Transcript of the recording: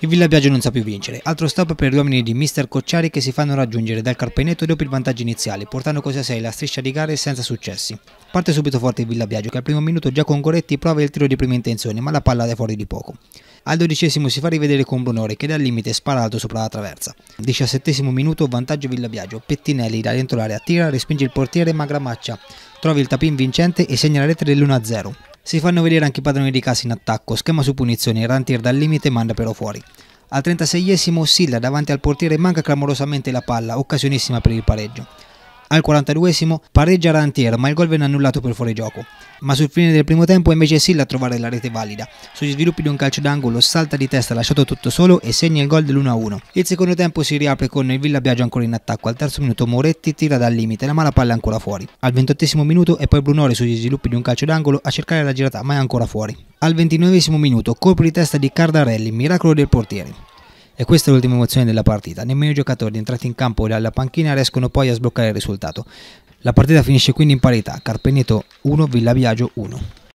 Il Villa Biagio non sa più vincere, altro stop per gli uomini di Mister Cocciari che si fanno raggiungere dal Carpenetto dopo il vantaggio iniziale, portando così a 6 la striscia di gare senza successi. Parte subito forte il Villa Biagio che al primo minuto già con Goretti prova il tiro di prima intenzione ma la palla è fuori di poco. Al dodicesimo si fa rivedere con Brunore che dal limite spara alto sopra la traversa. Diciassettesimo minuto vantaggio Villa Biagio, Pettinelli da dentro l'area tira, respinge il portiere ma Gramaccia trova il tapin vincente e segna la rete dell'1-0. Si fanno vedere anche i padroni di casa in attacco, schema su punizioni, Rantir dal limite manda però fuori. Al 36esimo Silla davanti al portiere manca clamorosamente la palla, occasionissima per il pareggio. Al 42esimo pareggia Rantier ma il gol venne annullato per fuorigioco. Ma sul fine del primo tempo invece Silla a trovare la rete valida. Sugli sviluppi di un calcio d'angolo salta di testa lasciato tutto solo e segna il gol dell'1-1. Il secondo tempo si riapre con il Villa Biagio ancora in attacco. Al terzo minuto Moretti tira dal limite ma la palla è ancora fuori. Al ventottesimo minuto è poi Brunori sugli sviluppi di un calcio d'angolo a cercare la girata ma è ancora fuori. Al ventinovesimo minuto colpo di testa di Cardarelli, miracolo del portiere. E questa è l'ultima emozione della partita. Nemmeno i giocatori entrati in campo alla panchina riescono poi a sbloccare il risultato. La partita finisce quindi in parità. Carpeneto 1, Villaviaggio 1.